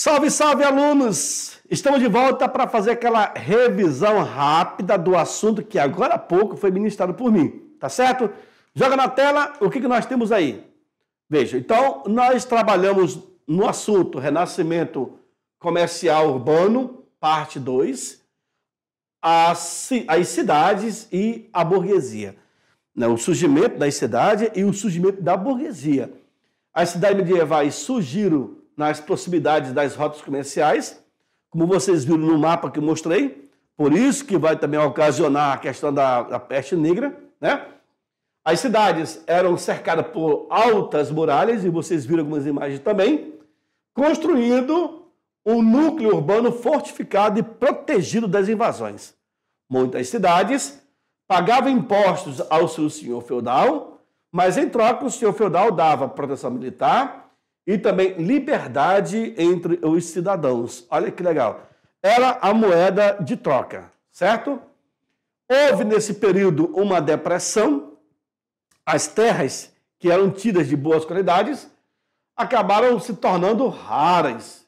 Salve, salve, alunos! Estamos de volta para fazer aquela revisão rápida do assunto que agora há pouco foi ministrado por mim, tá certo? Joga na tela o que, que nós temos aí. Veja, então nós trabalhamos no assunto Renascimento Comercial Urbano, parte 2, as, as cidades e a burguesia. Né? O surgimento da cidade e o surgimento da burguesia. As cidades medievais surgiram nas proximidades das rotas comerciais, como vocês viram no mapa que eu mostrei, por isso que vai também ocasionar a questão da, da peste negra, né? As cidades eram cercadas por altas muralhas, e vocês viram algumas imagens também, construindo um núcleo urbano fortificado e protegido das invasões. Muitas cidades pagavam impostos ao seu senhor feudal, mas em troca o senhor feudal dava proteção militar, e também liberdade entre os cidadãos. Olha que legal. Era a moeda de troca, certo? Houve nesse período uma depressão, as terras que eram tidas de boas qualidades acabaram se tornando raras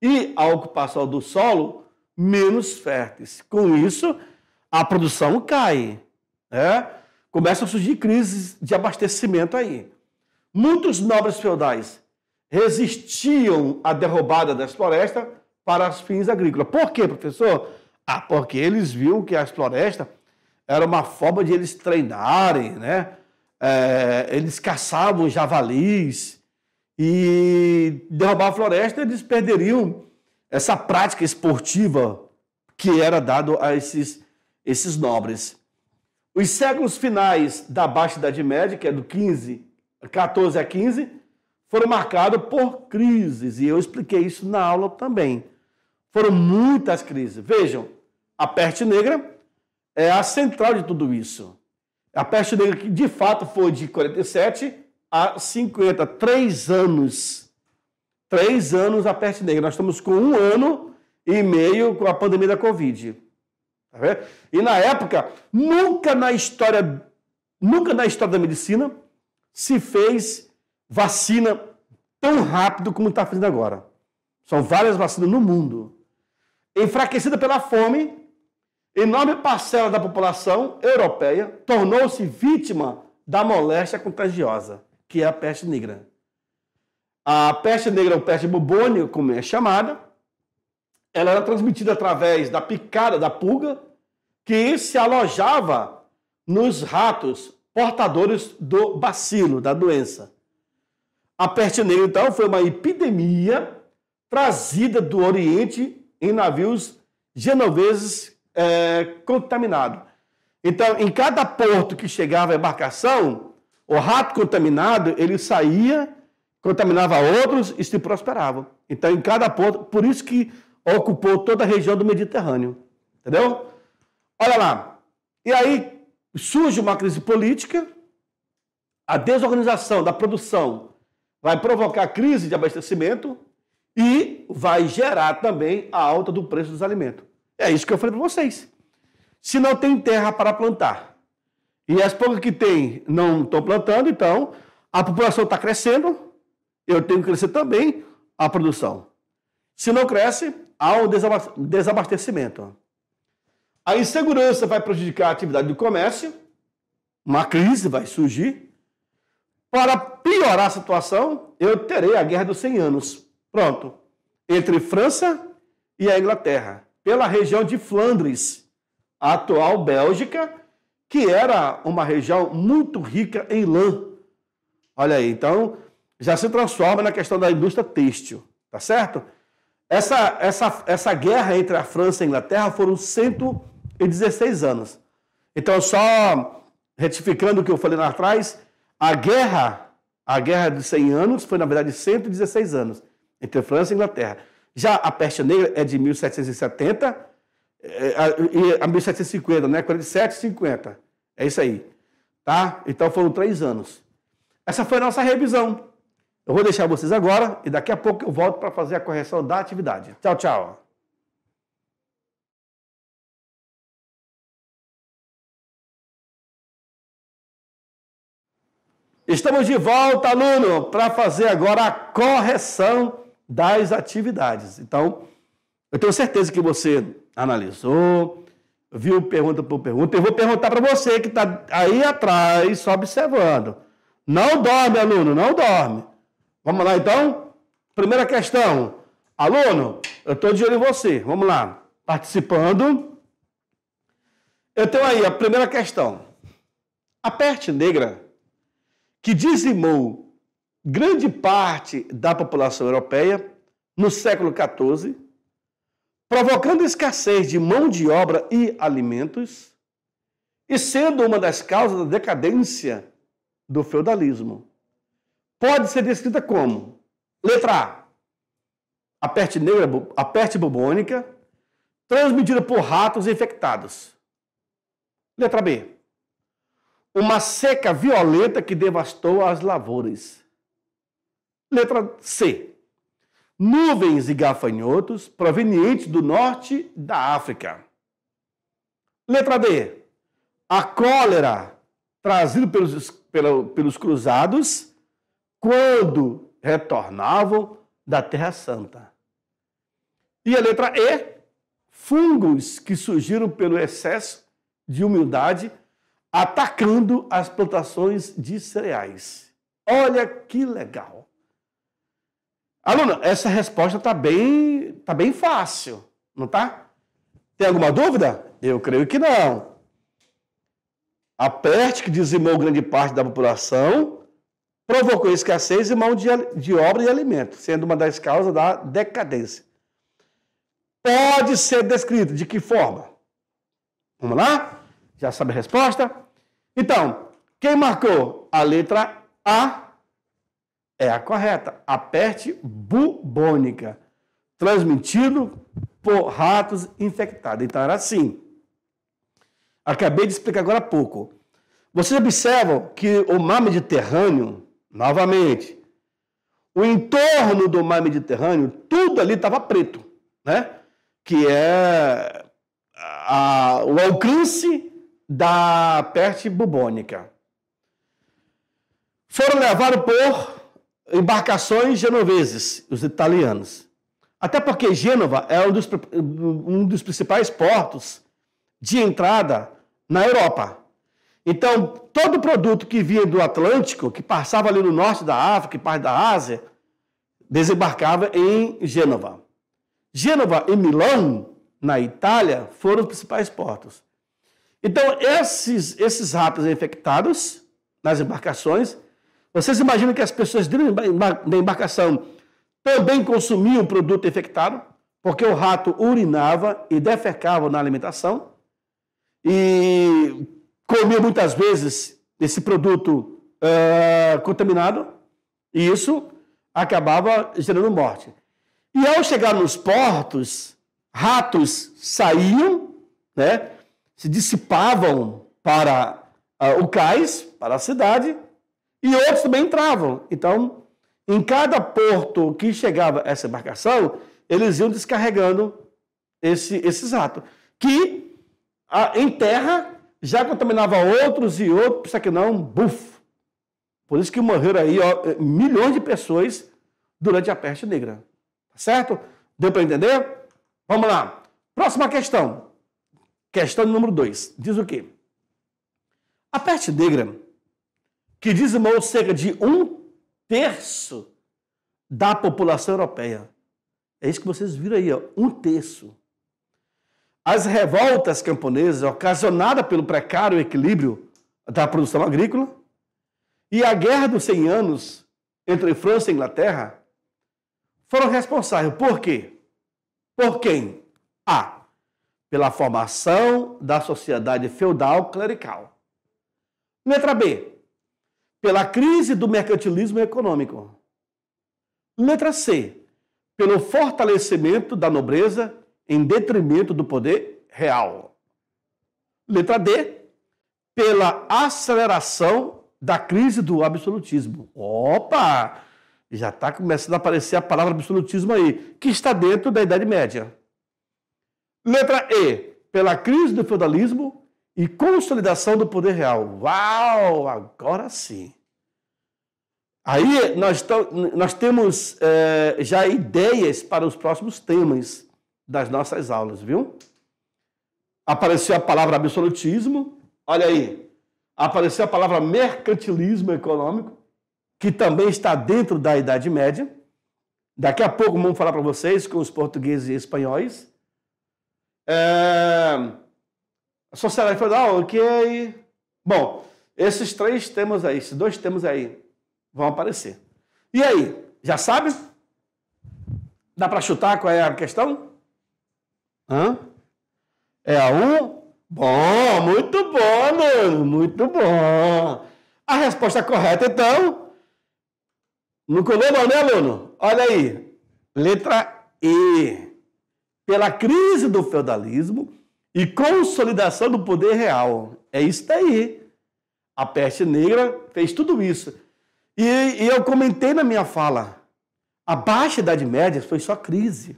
e a ocupação do solo menos férteis. Com isso, a produção cai, né? Começam a surgir crises de abastecimento aí. Muitos nobres feudais resistiam à derrubada das florestas para os fins agrícolas. Por quê, professor? Ah, porque eles viram que as florestas era uma forma de eles treinarem, né? É, eles caçavam javalis e derrubar a floresta eles perderiam essa prática esportiva que era dado a esses, esses nobres. Os séculos finais da Baixa Idade Média, que é do 15, 14 a 15, foram marcados por crises, e eu expliquei isso na aula também. Foram muitas crises. Vejam, a peste negra é a central de tudo isso. A peste negra, que de fato foi de 47 a 50, três anos. Três anos a peste negra. Nós estamos com um ano e meio com a pandemia da Covid. Tá E na época, nunca na história, nunca na história da medicina se fez vacina tão rápido como está fazendo agora. São várias vacinas no mundo. Enfraquecida pela fome, enorme parcela da população europeia tornou-se vítima da moléstia contagiosa, que é a peste negra. A peste negra, ou é peste bubônica, como é chamada, ela era transmitida através da picada da pulga, que se alojava nos ratos portadores do bacilo, da doença. A pertineira, então, foi uma epidemia trazida do Oriente em navios genoveses é, contaminados. Então, em cada porto que chegava a embarcação, o rato contaminado, ele saía, contaminava outros e se prosperava. Então, em cada porto, por isso que ocupou toda a região do Mediterrâneo. Entendeu? Olha lá. E aí surge uma crise política, a desorganização da produção vai provocar crise de abastecimento e vai gerar também a alta do preço dos alimentos. É isso que eu falei para vocês. Se não tem terra para plantar e as poucas que tem não estão plantando, então a população está crescendo, eu tenho que crescer também a produção. Se não cresce, há um desabastecimento. A insegurança vai prejudicar a atividade do comércio, uma crise vai surgir, para piorar a situação, eu terei a Guerra dos 100 Anos. Pronto. Entre França e a Inglaterra. Pela região de Flandres, a atual Bélgica, que era uma região muito rica em lã. Olha aí, então já se transforma na questão da indústria têxtil, tá certo? Essa, essa, essa guerra entre a França e a Inglaterra foram 116 anos. Então, só retificando o que eu falei lá atrás, a guerra, a guerra de 100 anos, foi na verdade 116 anos, entre França e Inglaterra. Já a peste negra é de 1770 eh, a, a 1750, né? 47, 50. É isso aí. Tá? Então foram três anos. Essa foi a nossa revisão. Eu vou deixar vocês agora e daqui a pouco eu volto para fazer a correção da atividade. Tchau, tchau. Estamos de volta, aluno, para fazer agora a correção das atividades. Então, eu tenho certeza que você analisou, viu pergunta por pergunta. Eu vou perguntar para você que está aí atrás, só observando. Não dorme, aluno, não dorme. Vamos lá, então? Primeira questão. Aluno, eu estou de olho em você. Vamos lá. Participando. Eu tenho aí a primeira questão. A peste negra que dizimou grande parte da população europeia no século XIV, provocando escassez de mão de obra e alimentos, e sendo uma das causas da decadência do feudalismo. Pode ser descrita como: letra A, a peste negra, a peste bubônica, transmitida por ratos infectados. Letra B, uma seca violenta que devastou as lavouras. Letra C. Nuvens e gafanhotos provenientes do norte da África. Letra D. A cólera trazida pelos, pelos cruzados quando retornavam da Terra Santa. E a letra E. Fungos que surgiram pelo excesso de humildade atacando as plantações de cereais. Olha que legal. Aluna, essa resposta está bem, tá bem fácil, não está? Tem alguma dúvida? Eu creio que não. A peste que dizimou grande parte da população provocou escassez e mão de, de obra e alimento, sendo uma das causas da decadência. Pode ser descrito de que forma? Vamos lá? Já sabe a resposta? Então, quem marcou a letra A é a correta. A peste bubônica, transmitido por ratos infectados. Então era assim. Acabei de explicar agora há pouco. Vocês observam que o mar Mediterrâneo, novamente, o entorno do mar Mediterrâneo, tudo ali estava preto, né? Que é a, o alcance da peste bubônica. Foram levados por embarcações genoveses, os italianos. Até porque Gênova é um dos, um dos principais portos de entrada na Europa. Então, todo produto que vinha do Atlântico, que passava ali no norte da África e parte da Ásia, desembarcava em Gênova. Gênova e Milão, na Itália, foram os principais portos. Então, esses, esses ratos infectados nas embarcações, vocês imaginam que as pessoas dentro da embarcação também consumiam produto infectado? Porque o rato urinava e defecava na alimentação e comia muitas vezes esse produto uh, contaminado e isso acabava gerando morte. E ao chegar nos portos, ratos saíam, né? se dissipavam para uh, ah, o cais, para a cidade, e outros também entravam. Então, em cada porto que chegava essa embarcação, eles iam descarregando esse, esses ratos, que a, ah, em terra já contaminava outros e outros, por isso que não, buf. Por isso que morreram aí ó, eh, milhões de pessoas durante a peste negra. Tá certo? Deu para entender? Vamos lá. Próxima questão. Questão número 2. Diz o quê? A peste negra, que dizimou cerca de um terço da população europeia. É isso que vocês viram aí, ó, um terço. As revoltas camponesas ocasionadas pelo precário equilíbrio da produção agrícola e a Guerra dos 100 Anos entre França e Inglaterra foram responsáveis por quê? Por quem? A pela formação da sociedade feudal clerical. Letra B, pela crise do mercantilismo econômico. Letra C, pelo fortalecimento da nobreza em detrimento do poder real. Letra D, pela aceleração da crise do absolutismo. Opa! Já está começando a aparecer a palavra absolutismo aí, que está dentro da Idade Média. Letra E, pela crise do feudalismo e consolidação do poder real. Uau, agora sim. Aí nós, nós temos é, já ideias para os próximos temas das nossas aulas, viu? Apareceu a palavra absolutismo, olha aí. Apareceu a palavra mercantilismo econômico, que também está dentro da Idade Média. Daqui a pouco vamos falar para vocês com os portugueses e espanhóis. É... Sociedade Federal, ah, ok. Bom, esses três temas aí, esses dois temas aí, vão aparecer. E aí, já sabe? Dá para chutar qual é a questão? Hã? É a 1? Um? Bom, muito bom, mano, muito bom. A resposta correta, então, no colombo, né, aluno? Olha aí, letra E pela crise do feudalismo e consolidação do poder real. É isso daí. A peste negra fez tudo isso. E, e eu comentei na minha fala: a baixa Idade Média foi só crise.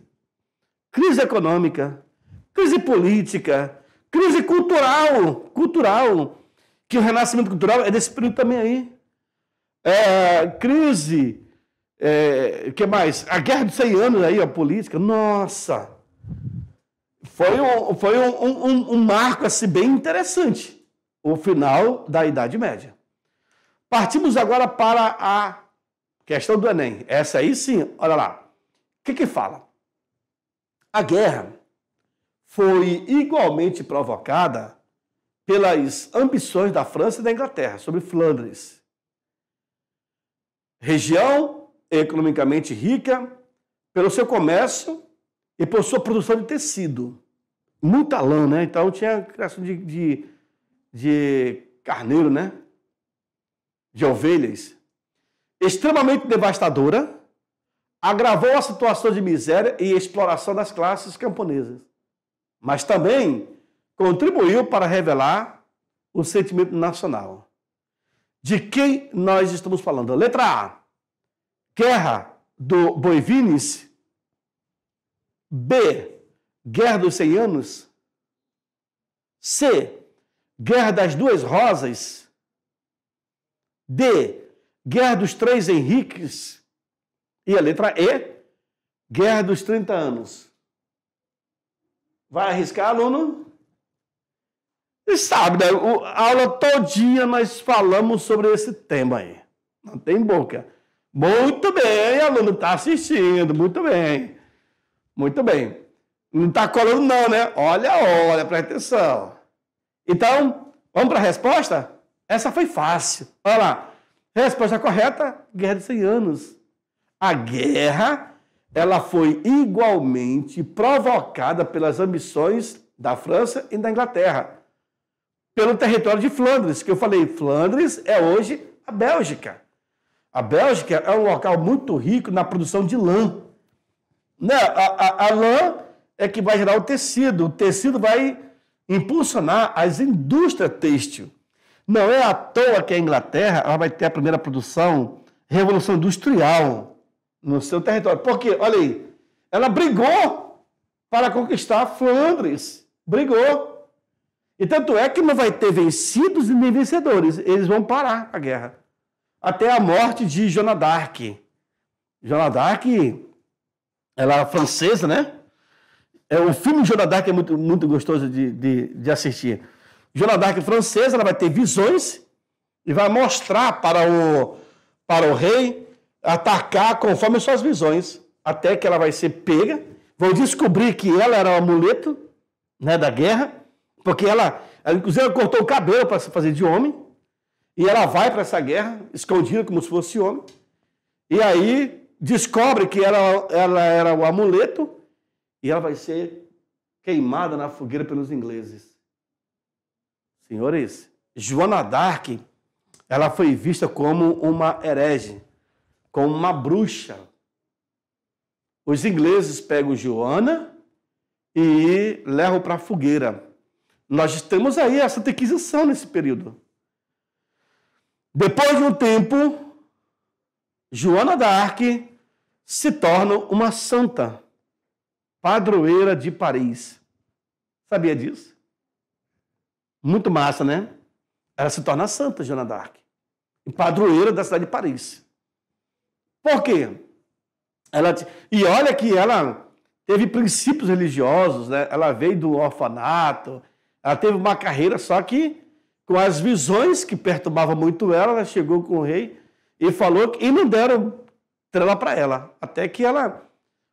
Crise econômica, crise política, crise cultural, cultural, que o renascimento cultural é desse período também aí. É, crise, o é, que mais? A guerra dos 100 anos aí, a política, nossa! Foi um, foi um, um, um marco assim, bem interessante, o final da Idade Média. Partimos agora para a questão do Enem. Essa aí sim, olha lá. O que, que fala? A guerra foi igualmente provocada pelas ambições da França e da Inglaterra sobre Flandres. Região economicamente rica pelo seu comércio e por sua produção de tecido muita lã, né? Então tinha criação de, de, de carneiro, né? De ovelhas. Extremamente devastadora, agravou a situação de miséria e exploração das classes camponesas. Mas também contribuiu para revelar o sentimento nacional. De quem nós estamos falando? Letra A. Guerra do Boivines. B. Guerra dos 100 Anos? C. Guerra das Duas Rosas? D. Guerra dos Três Henriques? E a letra E. Guerra dos 30 Anos. Vai arriscar, aluno? E sabe, né? o, a aula todinha nós falamos sobre esse tema aí. Não tem boca. Muito bem, aluno está assistindo. Muito bem. Muito bem. Não está colando, não, né? Olha, olha, presta atenção. Então, vamos para a resposta? Essa foi fácil. Olha lá. Resposta correta: Guerra de 100 anos. A guerra ela foi igualmente provocada pelas ambições da França e da Inglaterra, pelo território de Flandres, que eu falei, Flandres é hoje a Bélgica. A Bélgica é um local muito rico na produção de lã. Né? A, a, a lã é que vai gerar o tecido. O tecido vai impulsionar as indústrias têxtil. Não é à toa que a Inglaterra ela vai ter a primeira produção, revolução industrial, no seu território. Porque, olha aí, ela brigou para conquistar Flandres. Brigou. E tanto é que não vai ter vencidos e nem vencedores. Eles vão parar a guerra. Até a morte de Joana d'Arc. Joana d'Arc, ela é francesa, né? É, o filme Joana é muito, muito gostoso de, de, de assistir. Joana francesa, ela vai ter visões e vai mostrar para o, para o rei atacar conforme suas visões, até que ela vai ser pega. Vão descobrir que ela era o amuleto né, da guerra, porque ela, ela inclusive, ela cortou o cabelo para se fazer de homem. E ela vai para essa guerra, escondida como se fosse homem. E aí descobre que ela, ela era o amuleto e ela vai ser queimada na fogueira pelos ingleses. Senhores, Joana Dark, ela foi vista como uma herege, como uma bruxa. Os ingleses pegam Joana e levam para a fogueira. Nós temos aí essa tequização nesse período. Depois de um tempo, Joana d'Arc se torna uma santa padroeira de Paris. Sabia disso? Muito massa, né? Ela se torna santa, Joana d'Arc. Padroeira da cidade de Paris. Por quê? Ela, e olha que ela teve princípios religiosos, né? Ela veio do orfanato, ela teve uma carreira, só que com as visões que perturbavam muito ela, ela chegou com o rei e falou que e não deram trela para ela, até que ela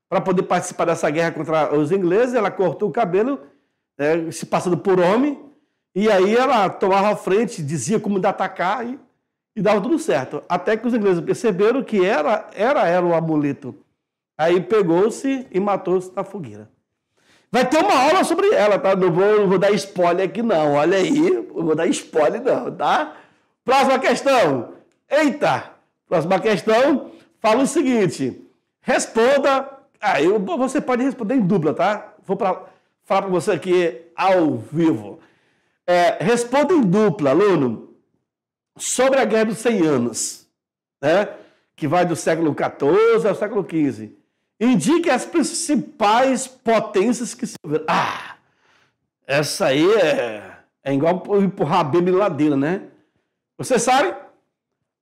para poder participar dessa guerra contra os ingleses. Ela cortou o cabelo, né, se passando por homem, e aí ela tomava a frente, dizia como atacar e, e dava tudo certo. Até que os ingleses perceberam que era, era ela o amuleto. Aí pegou-se e matou-se na fogueira. Vai ter uma aula sobre ela, tá? Não vou, não vou dar spoiler aqui, não. Olha aí, não vou dar spoiler, não, tá? Próxima questão. Eita! Próxima questão fala o seguinte: responda ah, eu, você pode responder em dupla, tá? Vou pra, falar para você aqui ao vivo. É, responda em dupla, aluno, sobre a Guerra dos 100 Anos, né? que vai do século XIV ao século XV. Indique as principais potências que se... Ah, essa aí é, é igual empurrar a Bíblia ladeira, né? Você sabe?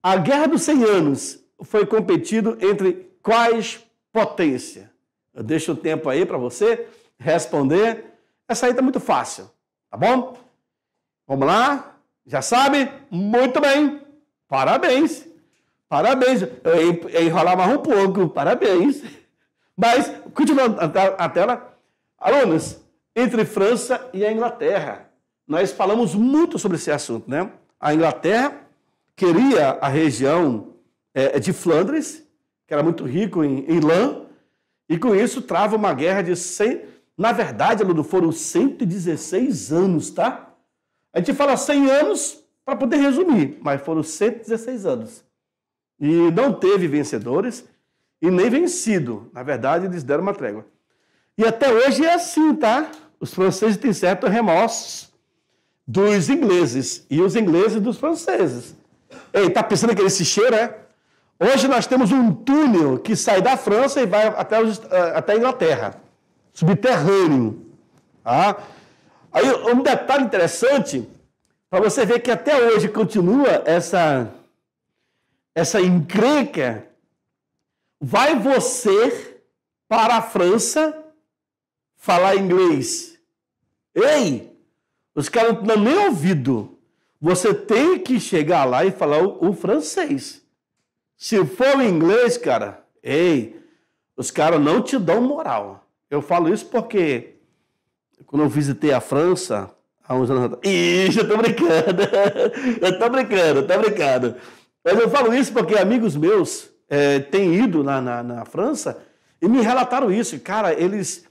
A Guerra dos 100 Anos foi competido entre quais potência? Eu deixo o tempo aí para você responder. Essa aí está muito fácil, tá bom? Vamos lá? Já sabe? Muito bem! Parabéns! Parabéns! Eu enrolar mais um pouco, parabéns! Mas, continuando a tela, alunos, entre França e a Inglaterra, nós falamos muito sobre esse assunto, né? A Inglaterra queria a região é, de Flandres que era muito rico em, em lã, e com isso trava uma guerra de 100. Na verdade, Ludo, foram 116 anos, tá? A gente fala 100 anos para poder resumir, mas foram 116 anos. E não teve vencedores e nem vencido. Na verdade, eles deram uma trégua. E até hoje é assim, tá? Os franceses têm certo remorso dos ingleses e os ingleses dos franceses. Ei, tá pensando que ele se é? Hoje nós temos um túnel que sai da França e vai até, os, eh, até a Inglaterra, subterrâneo. Tá? Aí um detalhe interessante, para você ver que até hoje continua essa, essa encrenca, vai você para a França falar inglês. Ei, os caras não nem ouvido. Você tem que chegar lá e falar o, o francês. Se for o inglês, cara, ei, os caras não te dão moral. Eu falo isso porque quando eu visitei a França há uns anos atrás. Ixi, eu tô brincando. eu tô brincando, eu tô brincando. Mas eu falo isso porque amigos meus é, têm ido na, na, na França e me relataram isso. Cara, eles,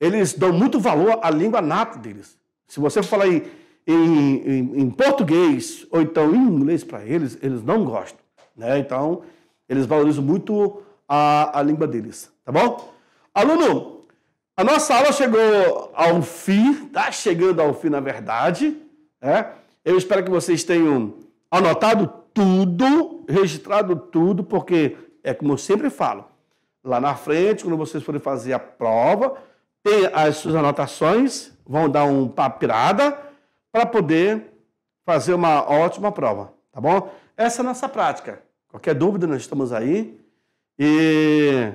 eles dão muito valor à língua nata deles. Se você falar em, em, em português ou então em inglês para eles, eles não gostam. Né? Então, eles valorizam muito a, a língua deles, tá bom? Aluno, a nossa aula chegou ao fim, tá chegando ao fim, na verdade. Né? Eu espero que vocês tenham anotado tudo, registrado tudo, porque é como eu sempre falo, lá na frente, quando vocês forem fazer a prova, tem as suas anotações, vão dar um papirada para poder fazer uma ótima prova, tá bom? essa é a nossa prática. Qualquer dúvida, nós estamos aí. E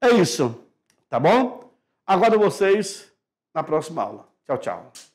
é isso, tá bom? Aguardo vocês na próxima aula. Tchau, tchau.